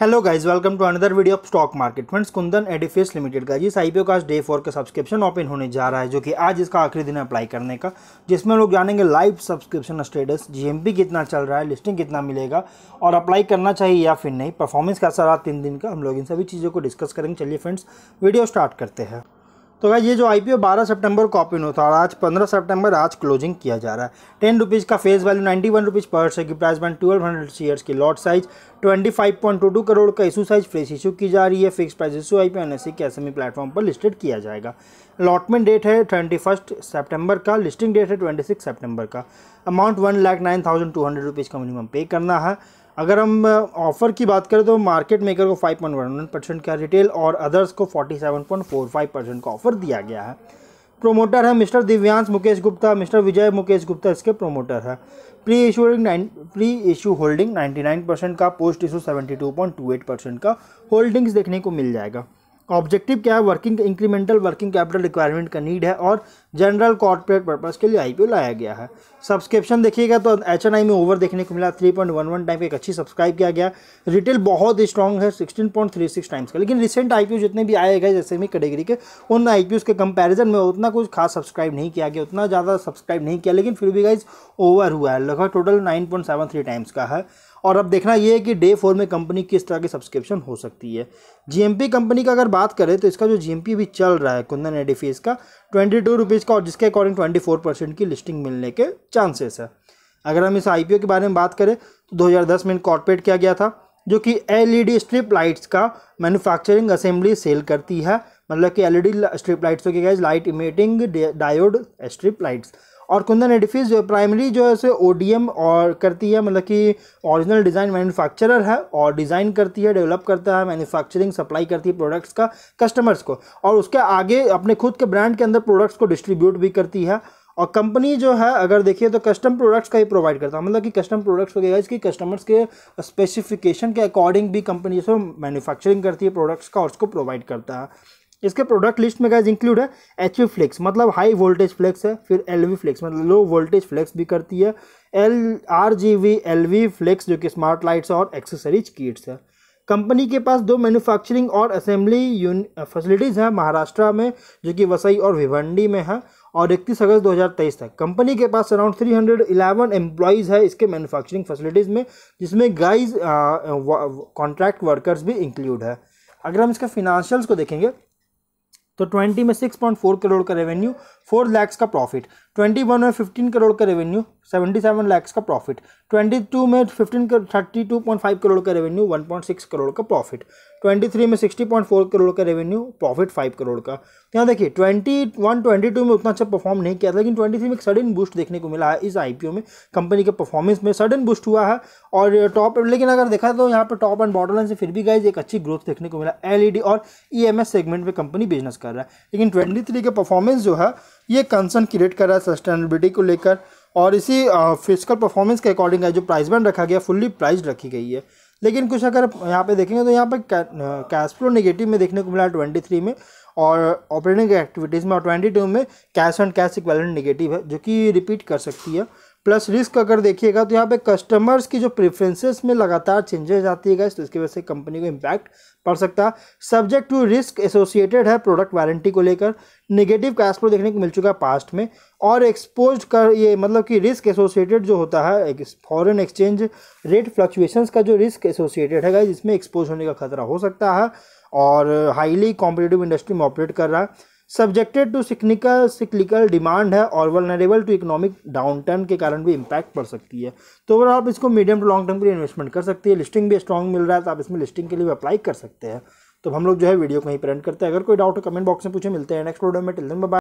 hello guys welcome to another video of stock market friends Kundan Edifice Limited का जिस IPO का day four का subscription open होने जा रहा है जो कि आज इसका आखिरी दिन अप्लाई करने का जिसमें लोग जानेंगे लाइव सब्सक्रिप्शन स्टेटस जीएमपी कितना चल रहा है लिस्टिंग कितना मिलेगा और अप्लाई करना चाहिए या फिर नहीं परफॉर्मेंस कैसा रहा तीन दिन का हम लोग इन सभी चीज़ों को डिस्कस करेंगे चलिए फ्रेंड्स वीडियो स्टार्ट करते हैं तो भाई ये जो आई पी ओ बारह सेप्टेम्बर को ओपन होता है और आज पंद्रह सेप्टेम्बर आज क्लोजिंग किया जा रहा है टेन रुपीज़ का face value ninety one rupees पर शेयर की price band twelve hundred shares की lot size twenty five point two two crore का इशू साइज फ्रेश इशू की जा रही है fix price issue I P N S C के एस एम ई प्लेटफॉर्म पर लिस्टेड किया जाएगा अलॉटमेंट डेट है ट्वेंटी फर्स्ट सेप्टेम्बर का लिस्टिंग डेट है ट्वेंटी सिक्स सेप्टेम्बर का amount one lakh nine thousand two hundred rupees का मिनिमम पे करना है अगर हम ऑफ़र की बात करें तो मार्केट मेकर को 5.11 परसेंट का रिटेल और अदर्स को 47.45 परसेंट का ऑफ़र दिया गया है प्रोमोटर है मिस्टर दिव्यांश मुकेश गुप्ता मिस्टर विजय मुकेश गुप्ता इसके प्रोमोटर है pre issue holding pre issue holding 99 percent का पोस्ट इशू 72.28 परसेंट का होल्डिंग्स देखने को मिल जाएगा ऑब्जेक्टिव क्या है working incremental working capital requirement का नीड है और जनरल कॉर्पोरेट पर्पज़ के लिए आईपीओ लाया गया है सब्सक्रिप्शन देखिएगा तो एच में ओवर देखने को मिला 3.11 टाइम एक अच्छी सब्सक्राइब किया गया रिटेल बहुत स्ट्रॉन्ग है 16.36 टाइम्स का लेकिन रिसेंट आईपीओ जितने भी आए गए जैसे में कैटेगरी के उन आई के कंपेरिजन में उतना कुछ खास सब्सक्राइब नहीं किया गया उतना ज़्यादा सब्सक्राइब नहीं किया लेकिन फिर भी गाइज ओवर हुआ है लगभग टोटल नाइन टाइम्स का है और अब देखना ये है कि डे फोर में कंपनी किस तरह की सब्सक्रिप्शन हो सकती है जीएमपी कंपनी का अगर बात करें तो इसका जो जीएमपी भी चल रहा है कुंदन एडिफी इसका ट्वेंटी टू रुपीज़ का और जिसके अकॉर्डिंग ट्वेंटी फोर परसेंट की लिस्टिंग मिलने के चांसेस है अगर हम इस आईपीओ के बारे में बात करें तो 2010 में इनकॉर्पोरेट किया गया था जो कि एलईडी स्ट्रिप लाइट्स का मैन्युफैक्चरिंग असेंबली सेल करती है मतलब कि एलईडी स्ट्रिप लाइट्स हो गया light emitting diode strip lights और कुंदन एडिफिस जो प्राइमरी जो है ओ डी और करती है मतलब कि ओरिजिनल डिज़ाइन मैन्युफैक्चरर है और डिज़ाइन करती है डेवलप करता है मैन्युफैक्चरिंग सप्लाई करती है प्रोडक्ट्स का कस्टमर्स को और उसके आगे अपने खुद के ब्रांड के अंदर प्रोडक्ट्स को डिस्ट्रीब्यूट भी करती है और कंपनी जो है अगर देखिए तो कस्टम प्रोडक्ट्स का ही प्रोवाइड करता है मतलब कि कस्टम प्रोडक्ट्स वगैरह इसकी कस्टमर्स के स्पेसिफिकेशन के अकॉर्डिंग भी कंपनी जो मैन्युफैक्चरिंग करती है प्रोडक्ट्स का और उसको प्रोवाइड करता है इसके प्रोडक्ट लिस्ट में गैस इंक्लूड है एच फ्लेक्स मतलब हाई वोल्टेज फ्लेक्स है फिर एल फ्लेक्स मतलब लो वोल्टेज फ्लेक्स भी करती है L R G V L V flex जो कि स्मार्ट लाइट्स और एक्सेसरीज किट्स है कंपनी के पास दो मैन्युफैक्चरिंग और असेंबली फैसिलिटीज़ हैं महाराष्ट्र में जो कि वसई और भिवंडी में है और इकतीस अगस्त 2023 तक कंपनी के पास अराउंड 311 एम्प्लॉयज़ है इसके मैन्युफैक्चरिंग फैसिलिटीज़ में जिसमें गाइज कॉन्ट्रैक्ट वर्कर्स भी इंक्लूड है अगर हम इसके फिनांशियल्स को देखेंगे तो 20 में 6.4 करोड़ का रेवेन्यू 4 लैक्स का प्रॉफिट 21 में 15 करोड़ का रेवेन्यू 77 लैक्स का प्रॉफिट 22 में 15 32.5 करोड़ का रेवेन्यू 1.6 करोड़ का प्रॉफिट ट्वेंटी थ्री में सिक्सटी पॉइंट फोर करोड़ का रेवेन्यू प्रॉफिट फाइव करोड़ का तो यहाँ देखिए ट्वेंटी वन ट्वेंटी टू में उतना अच्छा परफॉर्म नहीं किया था लेकिन ट्वेंटी थ्री में एक सडन बूस्ट देखने को मिला है इस आई में कंपनी के परफॉर्मेंस में सडन बूस्ट हुआ है और टॉप लेकिन अगर देखा तो यहाँ पर टॉप एंड बॉटम लाइन से फिर भी गाइज एक अच्छी ग्रोथ देखने को मिला एल e और ई e सेगमेंट में कंपनी बिजनेस कर रहा है लेकिन ट्वेंटी थ्री का परफॉर्मेंस जो है ये कंसर्न क्रिएट कर रहा है सस्टेनेबिलिटी को लेकर और इसी फिजिकल परफॉर्मेंस के अकॉर्डिंग है जो प्राइस बैंड रखा गया फुल्ली प्राइज रखी गई है लेकिन कुछ अगर यहाँ पे देखेंगे तो यहाँ पे कैश फ्लो नेगेटिव में देखने को मिला ट्वेंटी थ्री में और ऑपरेटिंग एक्टिविटीज़ में और ट्वेंटी टू में cash and cash equivalent negative है जो कि रिपीट कर सकती है प्लस रिस्क अगर देखिएगा तो यहाँ पे कस्टमर्स की जो प्रेफरेंसेस में लगातार चेंजेस आती है तो इसकी वजह से कंपनी को इम्पैक्ट पड़ सकता है सब्जेक्ट टू रिस्क एसोसिएटेड है प्रोडक्ट वारंटी को लेकर नेगेटिव कैश फ्लो देखने को मिल चुका है पास्ट में और एक्सपोज कर ये मतलब कि रिस्क एसोसिएटेड जो होता है एक फॉरन एक्सचेंज रेट फ्लक्चुएशंस का जो रिस्क एसोसिएटेड है जिसमें एक्सपोज होने का खतरा हो सकता है और हाईली कॉम्पिटेटिव इंडस्ट्री में ऑपरेट कर रहा है subjected to cyclical cyclical demand है और vulnerable to economic downturn के कारण भी इम्पैक्ट पड़ सकती है तो ओवरऑल आप इसको मीडियम टू लॉन्ग टर्म के लिए इन्वेस्टमेंट कर सकती है लिस्टिंग भी स्ट्रॉन्ग मिल रहा है तो आप इसमें लिस्टिंग के लिए अप्लाई कर सकते हैं तो हम लोग जो है वीडियो को ही प्रेंट करते हैं अगर कोई डाउट हो कमेंट बॉक्स में पूछे मिलते हैं नेक्स्ट वीडियो में टिल दिन बाय